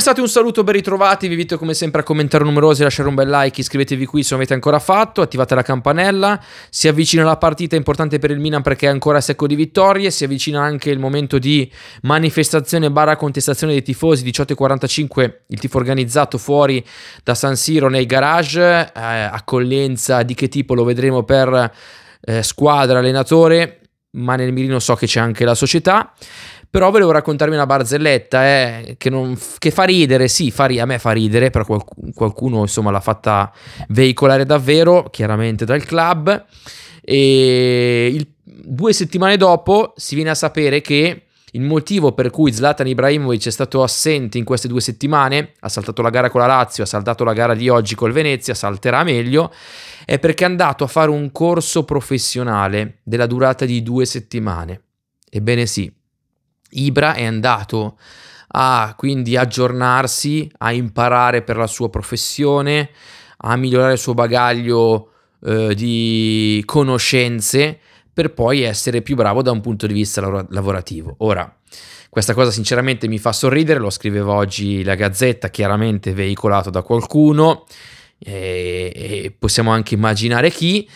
state un saluto, ben ritrovati, vi invito come sempre a commentare numerosi, lasciare un bel like, iscrivetevi qui se non avete ancora fatto, attivate la campanella, si avvicina la partita importante per il Milan perché è ancora secco di vittorie, si avvicina anche il momento di manifestazione barra contestazione dei tifosi, 18.45 il tifo organizzato fuori da San Siro nei garage, eh, accoglienza di che tipo lo vedremo per eh, squadra, allenatore, ma nel mirino so che c'è anche la società. Però volevo raccontarvi una barzelletta eh, che, non, che, fa ridere, sì, fa ri- a me fa ridere, però qualc- qualcuno insomma l'ha fatta veicolare davvero, chiaramente dal club. E il, due settimane dopo si viene a sapere che il motivo per cui Zlatan Ibrahimovic è stato assente in queste due settimane, ha saltato la gara con la Lazio, ha saltato la gara di oggi col Venezia, salterà meglio, è perché è andato a fare un corso professionale della durata di due settimane. Ebbene sì, Ibra è andato a quindi aggiornarsi, a imparare per la sua professione, a migliorare il suo bagaglio eh, di conoscenze per poi essere più bravo da un punto di vista lavorativo. Ora, questa cosa sinceramente mi fa sorridere, lo scriveva oggi la Gazzetta, chiaramente veicolato da qualcuno, e, e possiamo anche immaginare chi.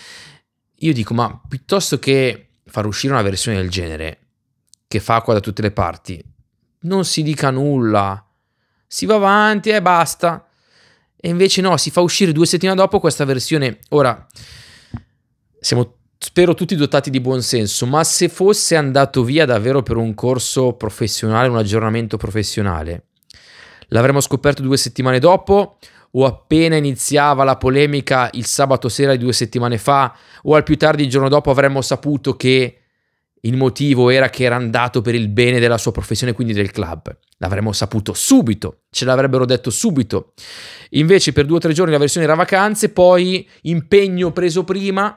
Io dico, ma piuttosto che far uscire una versione del genere, che fa acqua da tutte le parti. Non si dica nulla, si va avanti e basta. E invece no, si fa uscire due settimane dopo questa versione. Ora, siamo spero tutti dotati di buon senso, ma se fosse andato via davvero per un corso professionale, un aggiornamento professionale, l'avremmo scoperto due settimane dopo o appena iniziava la polemica il sabato sera di due settimane fa o al più tardi il giorno dopo avremmo saputo che il motivo era che era andato per il bene della sua professione, quindi del club. L'avremmo saputo subito, ce l'avrebbero detto subito. Invece per due o tre giorni la versione era vacanze, poi impegno preso prima,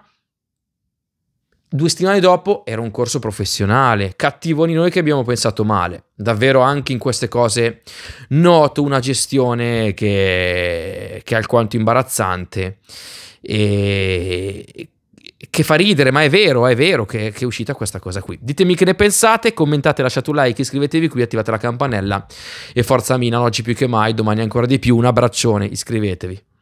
due settimane dopo era un corso professionale. Cattivoni noi che abbiamo pensato male. Davvero anche in queste cose noto una gestione che, che è alquanto imbarazzante e che fa ridere, ma è vero, è vero che, che, è uscita questa cosa qui. Ditemi che ne pensate, commentate, lasciate un like, iscrivetevi qui, attivate la campanella e forza Milan oggi più che mai, domani ancora di più, un abbraccione, iscrivetevi.